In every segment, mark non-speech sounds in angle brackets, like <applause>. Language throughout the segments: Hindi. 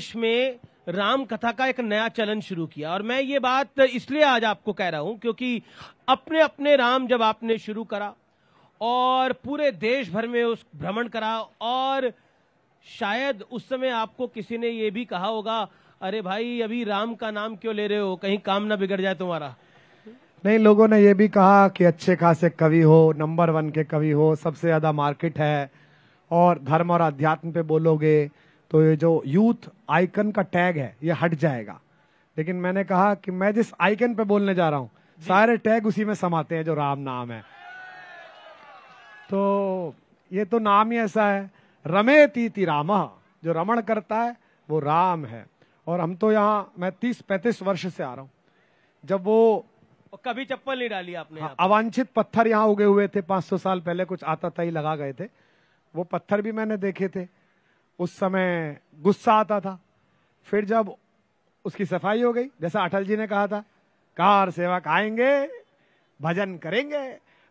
देश में राम कथा का एक नया चलन शुरू किया और मैं ये बात इसलिए आज आपको कह रहा हूं क्योंकि अपने अपने राम जब आपने शुरू करा और पूरे देश भर में उस भ्रमण करा और शायद उस समय आपको किसी ने ये भी कहा होगा अरे भाई अभी राम का नाम क्यों ले रहे हो कहीं काम ना बिगड़ जाए तुम्हारा नहीं लोगों ने ये भी कहा कि अच्छे खासे कवि हो नंबर वन के कवि हो सबसे ज्यादा मार्केट है और धर्म और अध्यात्म पे बोलोगे तो ये जो यूथ आइकन का टैग है ये हट जाएगा लेकिन मैंने कहा कि मैं जिस आइकन पे बोलने जा रहा हूँ सारे टैग उसी में समाते हैं जो राम नाम है तो ये तो नाम ही ऐसा है रमे तीति राम जो रमण करता है वो राम है और हम तो यहाँ मैं तीस पैंतीस वर्ष से आ रहा हूँ जब वो कभी चप्पल नहीं डाली आपने हाँ, अवांछित पत्थर यहाँ उगे हुए थे 500 साल पहले कुछ आता था ही लगा गए थे वो पत्थर भी मैंने देखे थे उस समय गुस्सा आता था फिर जब उसकी सफाई हो गई जैसा अटल जी ने कहा था कार सेवक आएंगे भजन करेंगे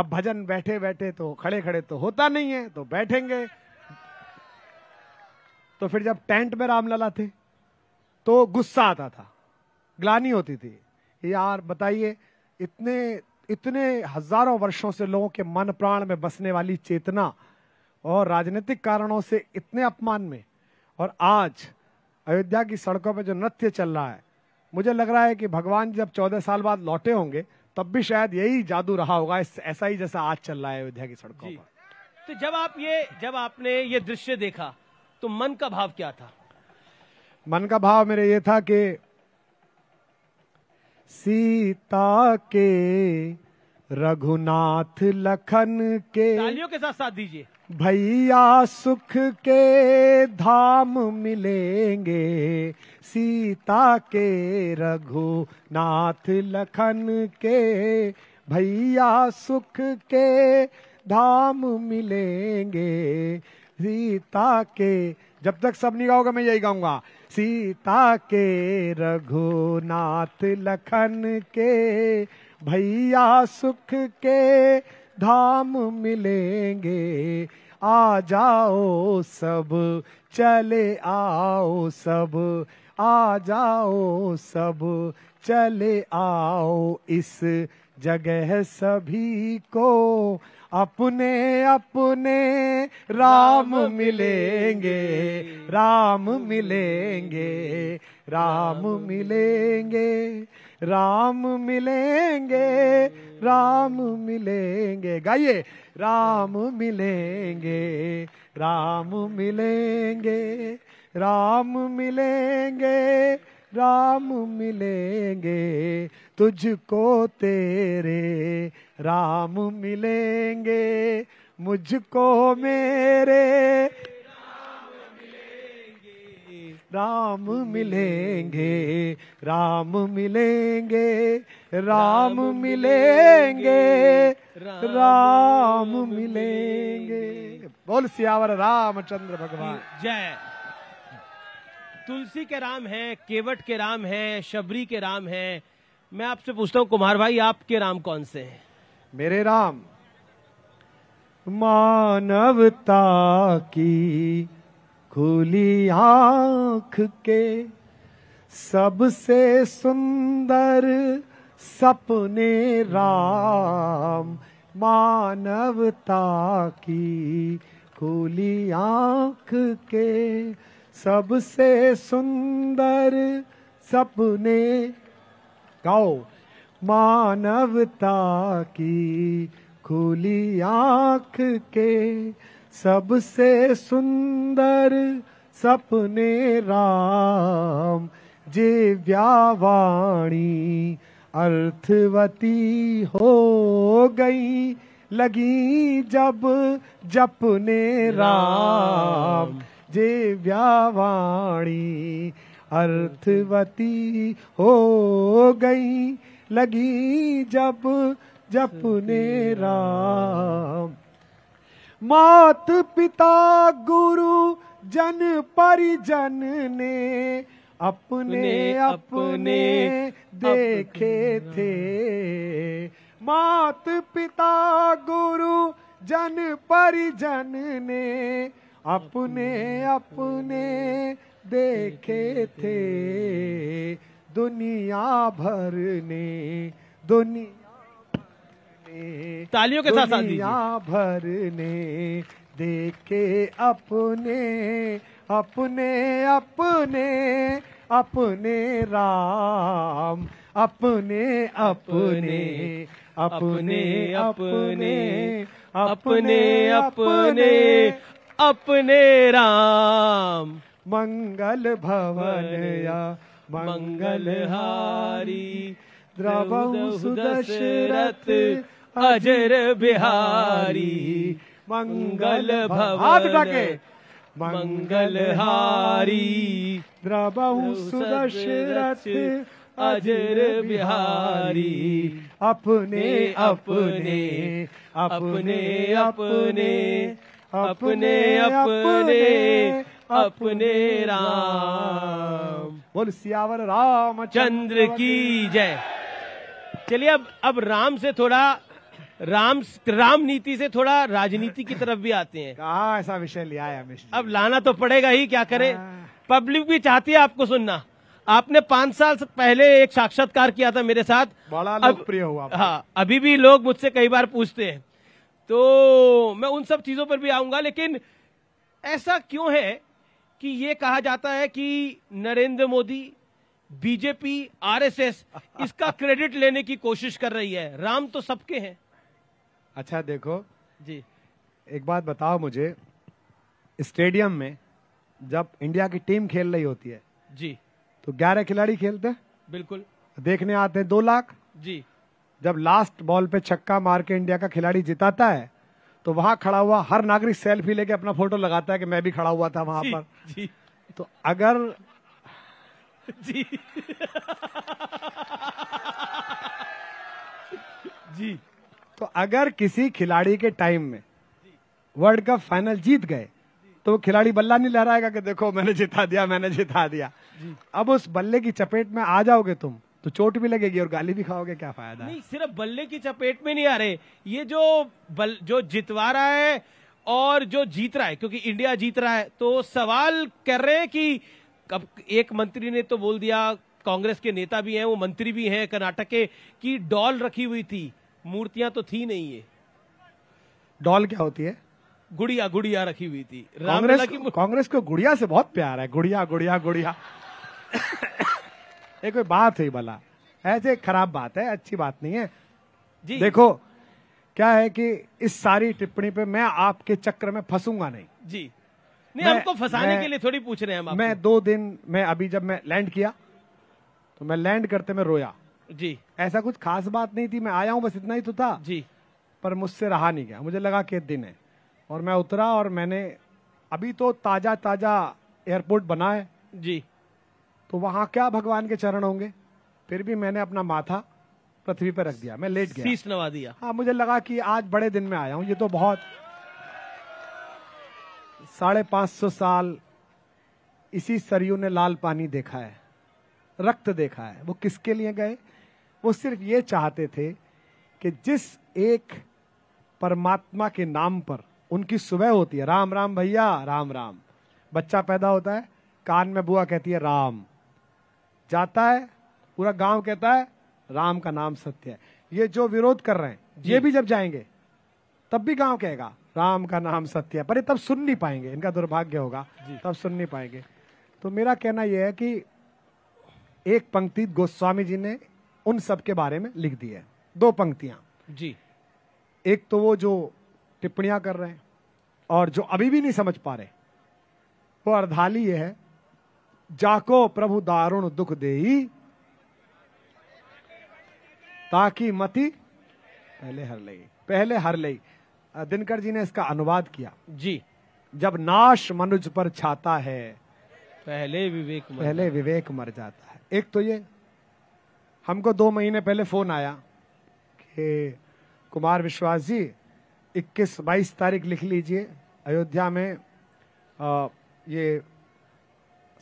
अब भजन बैठे बैठे तो खड़े खड़े तो होता नहीं है तो बैठेंगे तो फिर जब टेंट में रामलला थे तो गुस्सा आता था ग्लानी होती थी यार बताइए इतने इतने हजारों वर्षों से लोगों के मन प्राण में बसने वाली चेतना और राजनीतिक कारणों से इतने अपमान में और आज अयोध्या की सड़कों पर जो नृत्य चल रहा है मुझे लग रहा है कि भगवान जब चौदह साल बाद लौटे होंगे तब भी शायद यही जादू रहा होगा ऐसा ही जैसा आज चल रहा है अयोध्या की सड़कों पर तो जब आप ये जब आपने ये दृश्य देखा तो मन का भाव क्या था मन का भाव मेरे ये था कि सीता के रघुनाथ लखन के तालियों के साथ साथ दीजिए भैया सुख के धाम मिलेंगे सीता के रघुनाथ लखन के भैया सुख के धाम मिलेंगे सीता के जब तक सब नहीं गाओगे मैं यही गाऊंगा सीता के रघुनाथ लखन के भैया सुख के धाम मिलेंगे आ जाओ सब चले आओ सब आ जाओ सब चले आओ इस जगह सभी को अपने अपने राम मिलेंगे राम मिलेंगे राम मिलेंगे राम मिलेंगे राम मिलेंगे गाइए राम मिलेंगे राम मिलेंगे राम मिलेंगे राम मिलेंगे तुझको तेरे राम मिलेंगे मुझको मेरे राम मिलेंगे राम मिलेंगे राम मिलेंगे राम मिलेंगे बोल सियावर रामचंद्र भगवान जय तुलसी के राम हैं केवट के राम हैं शबरी के राम हैं मैं आपसे पूछता हूँ कुमार भाई आपके राम कौन से हैं मेरे राम मानवता की खुली आंख के सबसे सुंदर सपने राम मानवता की खुली आंख के सबसे सुंदर सपने गाओ मानवता की खुली आंख के सबसे सुंदर सपने राम जे व्यावाणी अर्थवती हो गई लगी जब जपने राम जे व्यावाणी अर्थवती हो गई लगी जब जपने राम मात पिता गुरु जन परिजन ने अपने अपने देखे थे मात पिता गुरु जन परिजन ने अपने अपने देखे थे दुनिया भर ने दुनिया तालियों के साथ साथ भरने देखे अपने अपने अपने अपने राम अपने अपने अपने अपने अपने अपने अपने राम मंगल भवन या मंगलहारी द्रव सुदशरथ अजर बिहारी मंगल भवन मंगलहारी द्रबहु सुदशरथ अजर बिहारी अपने अपने अपने अपने अपने अपने अपने राम बोल सियावर राम चंद्र की जय चलिए अब अब राम से थोड़ा राम राम नीति से थोड़ा राजनीति की तरफ भी आते हैं कहा ऐसा विषय लिया है मिस्टर अब लाना तो पड़ेगा ही क्या करे हाँ। पब्लिक भी चाहती है आपको सुनना आपने पांच साल पहले एक साक्षात्कार किया था मेरे साथ बड़ा लोकप्रिय हुआ हाँ अभी भी लोग मुझसे कई बार पूछते हैं तो मैं उन सब चीजों पर भी आऊंगा लेकिन ऐसा क्यों है कि ये कहा जाता है कि नरेंद्र मोदी बीजेपी आरएसएस इसका क्रेडिट लेने की कोशिश कर रही है राम तो सबके हैं अच्छा देखो जी एक बात बताओ मुझे स्टेडियम में जब इंडिया की टीम खेल रही होती है जी तो ग्यारह खिलाड़ी खेलते बिल्कुल देखने आते हैं दो लाख जी जब लास्ट बॉल पे छक्का मार के इंडिया का खिलाड़ी जिताता है तो वहां खड़ा हुआ हर नागरिक सेल्फी लेके अपना फोटो लगाता है कि मैं भी खड़ा हुआ था वहां पर जी तो अगर <laughs> जी जी तो अगर किसी खिलाड़ी के टाइम में वर्ल्ड कप फाइनल जीत गए तो खिलाड़ी बल्ला नहीं लहराएगा कि देखो मैंने जिता दिया मैंने जिता दिया अब उस बल्ले की चपेट में आ जाओगे तुम तो चोट भी लगेगी और गाली भी खाओगे क्या फायदा नहीं सिर्फ बल्ले की चपेट में नहीं आ रहे ये जो बल जो जितवा रहा है और जो जीत रहा है क्योंकि इंडिया जीत रहा है तो सवाल कर रहे हैं कि अब एक मंत्री ने तो बोल दिया कांग्रेस के नेता भी हैं वो मंत्री भी हैं कर्नाटक के की डॉल रखी हुई थी मूर्तियां तो थी नहीं ये डॉल क्या होती है गुड़िया गुड़िया रखी हुई थी कांग्रेस कांग्रेस को गुड़िया से बहुत प्यार है गुड़िया गुड़िया गुड़िया <coughs> ये कोई बात है भला ऐसे खराब बात है अच्छी बात नहीं है जी देखो क्या है कि इस सारी टिप्पणी पे मैं आपके चक्र में फंसूंगा नहीं जी नहीं हमको तो फंसाने के लिए थोड़ी पूछ रहे हैं हम मैं दो दिन मैं अभी जब मैं लैंड किया तो मैं लैंड करते में रोया जी ऐसा कुछ खास बात नहीं थी मैं आया हूँ बस इतना ही तो था जी पर मुझसे रहा नहीं गया मुझे लगा कि दिन है और मैं उतरा और मैंने अभी तो ताजा ताजा एयरपोर्ट बना है जी तो वहाँ क्या भगवान के चरण होंगे फिर भी मैंने अपना माथा पृथ्वी पर रख दिया मैं लेट गया शीश नवा दिया हाँ मुझे लगा कि आज बड़े दिन में आया हूँ ये तो बहुत साढ़े पांच सौ साल इसी सरयू ने लाल पानी देखा है रक्त देखा है वो किसके लिए गए वो सिर्फ ये चाहते थे कि जिस एक परमात्मा के नाम पर उनकी सुबह होती है राम राम भैया राम राम बच्चा पैदा होता है कान में बुआ कहती है राम जाता है पूरा गांव कहता है राम का नाम सत्य है ये जो विरोध कर रहे हैं ये भी जब जाएंगे तब भी गांव कहेगा राम का नाम सत्य है पर ये तब सुन नहीं पाएंगे इनका दुर्भाग्य होगा तब सुन नहीं पाएंगे तो मेरा कहना यह है कि एक पंक्ति गोस्वामी जी ने उन सब के बारे में लिख दिए दो पंक्तियां जी एक तो वो जो टिप्पणियां कर रहे हैं और जो अभी भी नहीं समझ पा रहे वो अर्धाली ये है जाको प्रभु दारुण दुख दे ताकि मति पहले हर लई पहले हर लई दिनकर जी ने इसका अनुवाद किया जी जब नाश मनुज पर छाता है पहले विवेक पहले विवेक मर जाता है एक तो ये हमको दो महीने पहले फ़ोन आया कि कुमार विश्वास जी इक्कीस बाईस तारीख लिख लीजिए अयोध्या में आ, ये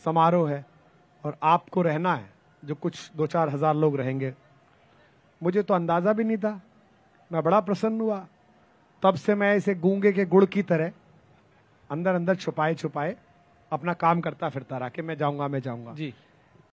समारोह है और आपको रहना है जो कुछ दो चार हज़ार लोग रहेंगे मुझे तो अंदाज़ा भी नहीं था मैं बड़ा प्रसन्न हुआ तब से मैं इसे गूंगे के गुड़ की तरह अंदर अंदर छुपाए छुपाए अपना काम करता फिरता रहा कि मैं जाऊंगा मैं जाऊंगा जी